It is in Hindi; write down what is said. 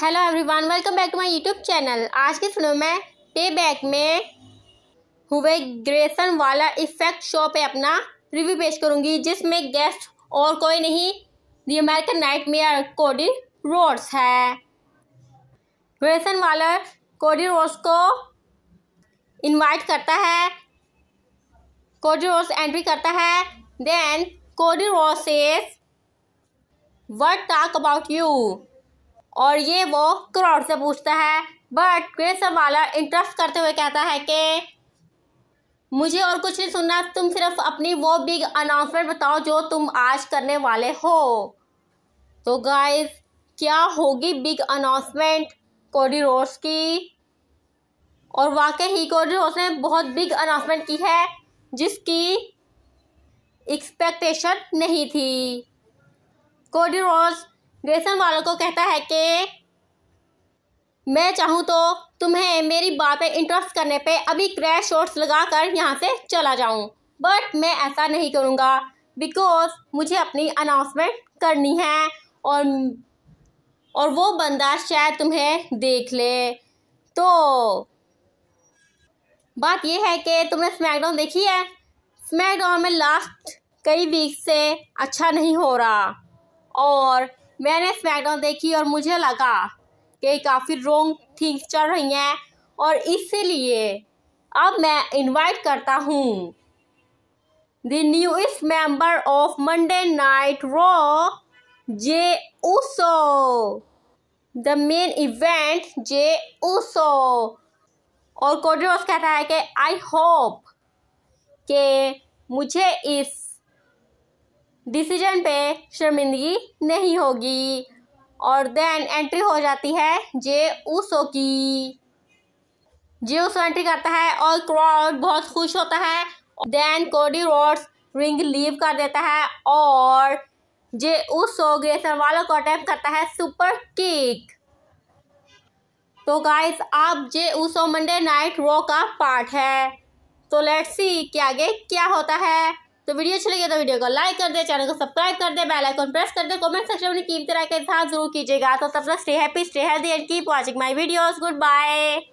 hello everyone welcome back to my YouTube channel आज की फिल्म में पे बैक में हुए ग्रेसन वाला इफेक्ट शो पे अपना रिव्यू पेश करूंगी जिसमें गेस्ट और कोई नहीं the American nightmare Cody Rhodes है ग्रेसन वाला कोडी रोड्स को इनवाइट करता है कोडी रोड्स एंट्री करता है then Cody Rhodes is what talk about you और ये वो क्रॉड से पूछता है बट ग्रेसर वाला इंटरेस्ट करते हुए कहता है कि मुझे और कुछ नहीं सुनना तुम सिर्फ अपनी वो बिग अनाउंसमेंट बताओ जो तुम आज करने वाले हो तो गाइस क्या होगी बिग अनाउंसमेंट कोडी रोस की और वाकई ही कोडी रोस ने बहुत बिग अनाउंसमेंट की है जिसकी एक्सपेक्टेशन नहीं थी कोडी रोज रेशम वालों को कहता है कि मैं चाहूँ तो तुम्हें मेरी बात पे इंटरेस्ट करने पे अभी क्रैश शॉट्स लगा कर यहाँ से चला जाऊँ बट मैं ऐसा नहीं करूँगा बिकॉज मुझे अपनी अनाउंसमेंट करनी है और और वो बंदा शायद तुम्हें देख ले तो बात यह है कि तुमने स्मैकडाउन देखी है स्मैकडाउन में लास्ट कई वीक से अच्छा नहीं हो रहा और मैंने स्मैकडाउन देखी और मुझे लगा कि काफ़ी रोंग थिंग्स चल रही हैं और इसलिए अब मैं इनवाइट करता हूँ the newest member of Monday night raw Jey Uso the main event Jey Uso और कोडरोस कहता है कि आई होप कि मुझे इस डिसीजन पे शर्मिंदगी नहीं होगी और देन एंट्री हो जाती है जे उसो की जे उसो एंट्री करता है और क्रॉड बहुत खुश होता है then Cody roads ring leave कर देता है और जे उसो ग्रेसर वालों को अटैम्प करता है सुपर किक तो गाइस अब जे उसो मंडे नाइट रो का पार्ट है तो लेट्स सी कि आगे क्या होता है तो वीडियो अच्छी लगी तो वीडियो को लाइक कर दे चैनल को सब्सक्राइब कर दे बेल आइकन प्रेस कर दे कमेंट सेक्शन में कीमती राय का इजहार जरूर कीजिएगा तो तब तक stay happy stay healthy and keep watching my videos good bye